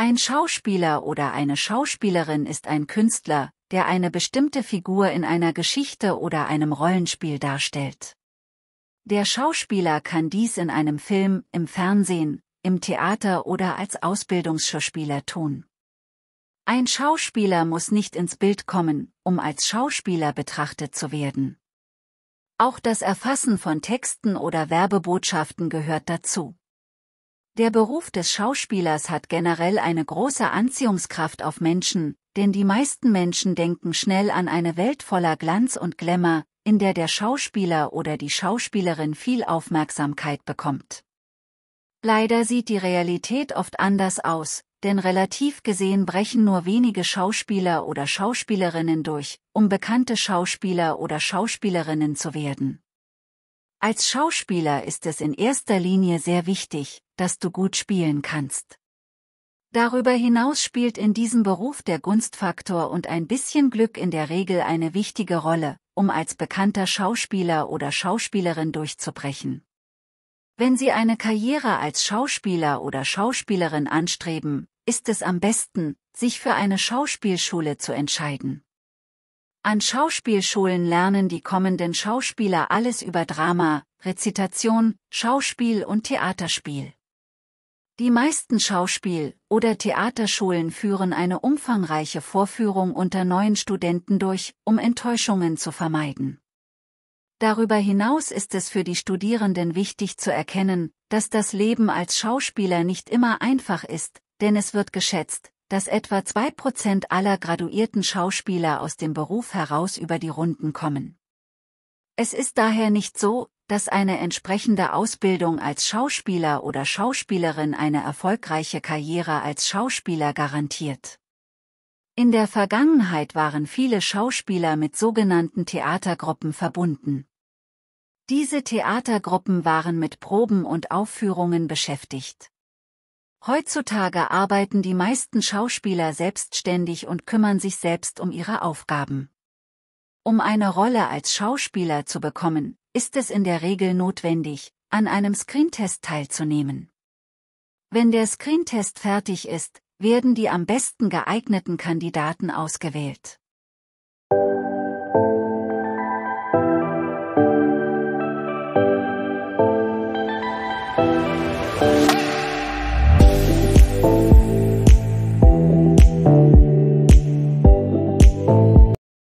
Ein Schauspieler oder eine Schauspielerin ist ein Künstler, der eine bestimmte Figur in einer Geschichte oder einem Rollenspiel darstellt. Der Schauspieler kann dies in einem Film, im Fernsehen, im Theater oder als Ausbildungsschauspieler tun. Ein Schauspieler muss nicht ins Bild kommen, um als Schauspieler betrachtet zu werden. Auch das Erfassen von Texten oder Werbebotschaften gehört dazu. Der Beruf des Schauspielers hat generell eine große Anziehungskraft auf Menschen, denn die meisten Menschen denken schnell an eine Welt voller Glanz und Glamour, in der der Schauspieler oder die Schauspielerin viel Aufmerksamkeit bekommt. Leider sieht die Realität oft anders aus, denn relativ gesehen brechen nur wenige Schauspieler oder Schauspielerinnen durch, um bekannte Schauspieler oder Schauspielerinnen zu werden. Als Schauspieler ist es in erster Linie sehr wichtig, dass du gut spielen kannst. Darüber hinaus spielt in diesem Beruf der Gunstfaktor und ein bisschen Glück in der Regel eine wichtige Rolle, um als bekannter Schauspieler oder Schauspielerin durchzubrechen. Wenn Sie eine Karriere als Schauspieler oder Schauspielerin anstreben, ist es am besten, sich für eine Schauspielschule zu entscheiden. An Schauspielschulen lernen die kommenden Schauspieler alles über Drama, Rezitation, Schauspiel und Theaterspiel. Die meisten Schauspiel- oder Theaterschulen führen eine umfangreiche Vorführung unter neuen Studenten durch, um Enttäuschungen zu vermeiden. Darüber hinaus ist es für die Studierenden wichtig zu erkennen, dass das Leben als Schauspieler nicht immer einfach ist, denn es wird geschätzt, dass etwa zwei Prozent aller graduierten Schauspieler aus dem Beruf heraus über die Runden kommen. Es ist daher nicht so, dass eine entsprechende Ausbildung als Schauspieler oder Schauspielerin eine erfolgreiche Karriere als Schauspieler garantiert. In der Vergangenheit waren viele Schauspieler mit sogenannten Theatergruppen verbunden. Diese Theatergruppen waren mit Proben und Aufführungen beschäftigt. Heutzutage arbeiten die meisten Schauspieler selbstständig und kümmern sich selbst um ihre Aufgaben. Um eine Rolle als Schauspieler zu bekommen, ist es in der Regel notwendig, an einem Screentest teilzunehmen. Wenn der Screentest fertig ist, werden die am besten geeigneten Kandidaten ausgewählt.